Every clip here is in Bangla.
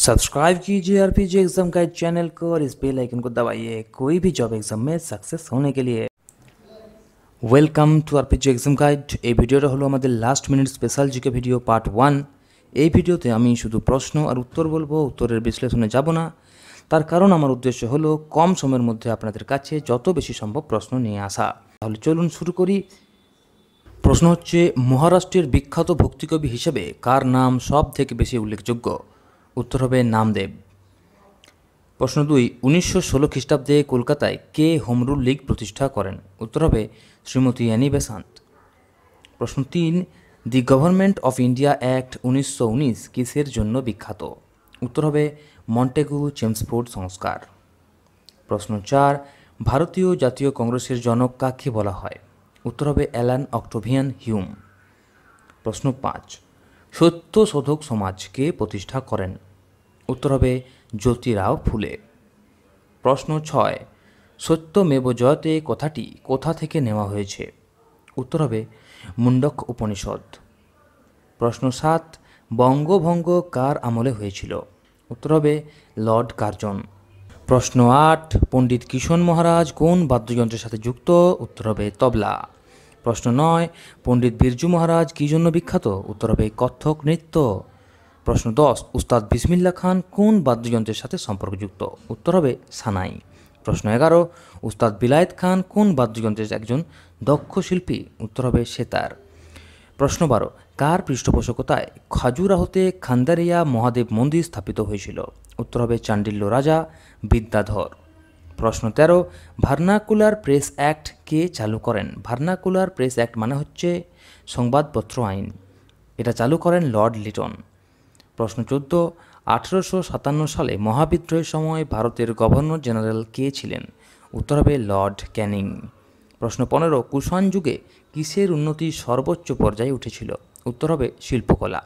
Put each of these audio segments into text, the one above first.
सब्सक्राइब कीजिए आर पी एग्जाम का चैनल को और इस बेल आइकन को दबाइए कोई भी जॉब एग्जाम में সাকসেস होने के लिए welcome to RPG exam guide এই ভিডিওটা হলো আমাদের last minute special GK video part one এই ভিডিওতে আমি শুধু প্রশ্ন আর উত্তর বলবো উত্তরের বিশ্লেষণে যাব না তার কারণ আমার উদ্দেশ্য হলো কম সময়ের মধ্যে আপনাদের কাছে যত বেশি সম্ভব প্রশ্ন নিয়ে আসা তাহলে চলুন শুরু করি প্রশ্ন হচ্ছে মহারাষ্ট্রের বিখ্যাত ভক্তিকবি হিসেবে কার নাম সব থেকে বেশি উল্লেখযোগ্য উত্তর হবে নামদেব প্রশ্ন দুই উনিশশো ষোলো খ্রিস্টাব্দে কলকাতায় কে হোমরুল লীগ প্রতিষ্ঠা করেন উত্তর হবে শ্রীমতী অ্যানি বেসান্ত প্রশ্ন তিন the government of India act উনিশশো উনিশ কিসের জন্য বিখ্যাত উত্তর হবে মন্টেগু চেমসফোর্ড সংস্কার প্রশ্ন চার ভারতীয় জাতীয় কংগ্রেসের জনক কাকে বলা হয় উত্তর হবে অ্যালান অক্টোভিয়ান হিউম প্রশ্ন পাঁচ শোধক সমাজকে প্রতিষ্ঠা করেন উত্তর হবে জ্যোতিরাও ফুলে প্রশ্ন ছয় সত্যমেব জয়তে কথাটি কোথা থেকে নেওয়া হয়েছে উত্তর হবে মুন্ডক উপনিষদ প্রশ্ন সাত বঙ্গভঙ্গ কার আমলে হয়েছিল উত্তর হবে লর্ড কার্জন প্রশ্ন আট পণ্ডিত কিশোর মহারাজ কোন বাদ্যযন্ত্রের সাথে যুক্ত উত্তর হবে তবলা প্রশ্ন নয় পণ্ডিত বিরজু মহারাজ কী জন্য বিখ্যাত উত্তর হবে কত্থক নৃত্য প্রশ্ন দশ উস্তাদ বিসমিল্লা খান কোন বাদ্যযন্ত্রের সাথে সম্পর্কযুক্ত উত্তর হবে সানাই প্রশ্ন এগারো উস্তাদ বিলায়েত খান কোন বাদ্যযন্ত্রের একজন দক্ষ শিল্পী উত্তর হবে সেতার প্রশ্ন বারো কার পৃষ্ঠপোষকতায় খাজুরাহতে খান্দারিয়া মহাদেব মন্দির স্থাপিত হয়েছিল উত্তর হবে চান্ডিল্য রাজা বিদ্যাধর প্রশ্ন তেরো ভার্নাকুলার প্রেস অ্যাক্ট কে চালু করেন ভার্নাকুলার প্রেস অ্যাক্ট মানে হচ্ছে সংবাদপত্র আইন এটা চালু করেন লর্ড লিটন প্রশ্ন চোদ্দ আঠেরোশো সাতান্ন সালে মহাবিদ্রোহের সময় ভারতের গভর্নর জেনারেল কে ছিলেন উত্তর হবে লর্ড ক্যানিং প্রশ্ন পনেরো কুষাণ যুগে কিসের উন্নতি সর্বোচ্চ পর্যায়ে উঠেছিল উত্তর হবে শিল্পকলা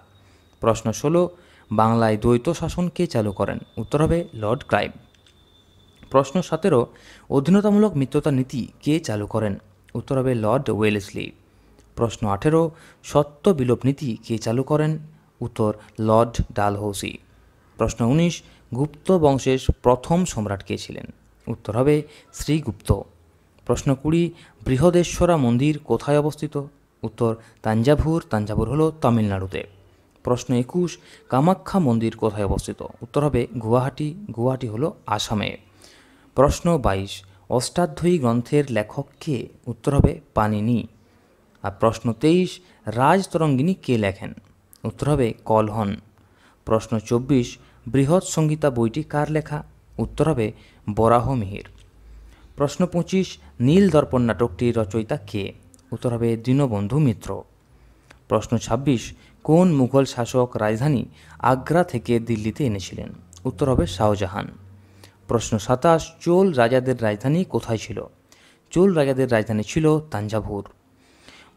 প্রশ্ন ষোলো বাংলায় দ্বৈত শাসন কে চালু করেন উত্তর হবে লর্ড ক্রাইম প্রশ্ন সতেরো অধীনতামূলক মিত্রতা নীতি কে চালু করেন উত্তর হবে লর্ড ওয়েলসলি প্রশ্ন আঠেরো সত্য বিলোপ নীতি কে চালু করেন উত্তর লর্ড ডালহৌসি প্রশ্ন উনিশ গুপ্ত বংশের প্রথম সম্রাট কে ছিলেন উত্তর হবে শ্রীগুপ্ত প্রশ্ন কুড়ি বৃহদেশ্বরা মন্দির কোথায় অবস্থিত উত্তর তাঞ্জাভুর তাঞ্জাভুর হল তামিলনাড়ুতে প্রশ্ন একুশ কামাখ্যা মন্দির কোথায় অবস্থিত উত্তর হবে গুয়াহাটি গুয়াহাটি হল আসামে প্রশ্ন বাইশ অষ্টাধ্যয়ী গ্রন্থের লেখক কে উত্তর হবে পানিনি আর প্রশ্ন তেইশ রাজতরঙ্গিনী কে লেখেন উত্তর হবে কলহন প্রশ্ন চব্বিশ বৃহৎ সংহিতা বইটি কার লেখা উত্তর হবে বরাহ মিহির প্রশ্ন পঁচিশ নীল দর্পণ নাটকটির রচয়িতা কে উত্তর হবে দীনবন্ধু মিত্র প্রশ্ন ২৬ কোন মুঘল শাসক রাজধানী আগ্রা থেকে দিল্লিতে এনেছিলেন উত্তর হবে শাহজাহান প্রশ্ন সাতাশ চোল রাজাদের রাজধানী কোথায় ছিল চোল রাজাদের রাজধানী ছিল তাঞ্জাভুর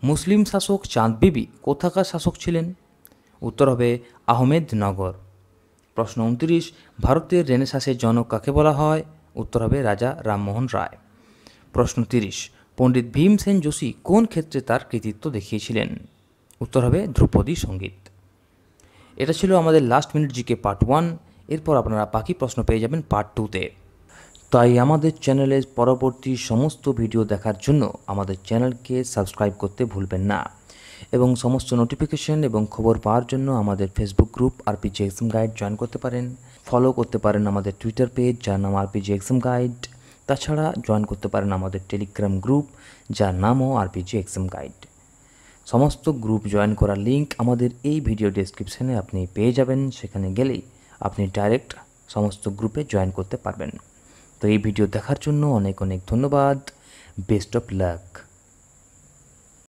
মুসলিম শাসক চাঁদ কোথাকার শাসক ছিলেন উত্তর হবে আহমেদনগর প্রশ্ন উনত্রিশ ভারতের রেনেসাঁসের জনক কাকে বলা হয় উত্তর হবে রাজা রামমোহন রায় প্রশ্ন তিরিশ পণ্ডিত ভীমসেন যোশী কোন ক্ষেত্রে তার কৃতিত্ব দেখিয়েছিলেন উত্তর হবে ধ্রুপদী সঙ্গীত এটা ছিল আমাদের last minute GK part one এরপর আপনারা বাকি প্রশ্ন পেয়ে যাবেন পার্ট টুতে তাই আমাদের চ্যানেলের পরবর্তী সমস্ত ভিডিও দেখার জন্য আমাদের চ্যানেলকে সাবস্ক্রাইব করতে ভুলবেন না এবং সমস্ত নোটিফিকেশন এবং খবর পাওয়ার জন্য আমাদের Facebook group RPG exam guide join করতে পারেন ফলো করতে পারেন আমাদের টুইটার পেজ যার নাম আরপিজি এক্সাম গাইড তাছাড়া জয়েন করতে পারেন আমাদের টেলিগ্রাম গ্রুপ যার নামও আরপিজি এক্সাম গাইড সমস্ত গ্রুপ জয়েন করার লিঙ্ক আমাদের এই ভিডিও ডিসক্রিপশানে আপনি পেয়ে যাবেন সেখানে গেলেই আপনি ডাইরেক্ট সমস্ত গ্রুপে জয়েন করতে পারবেন তো এই ভিডিও দেখার জন্য অনেক অনেক ধন্যবাদ বেস্ট অফ লাক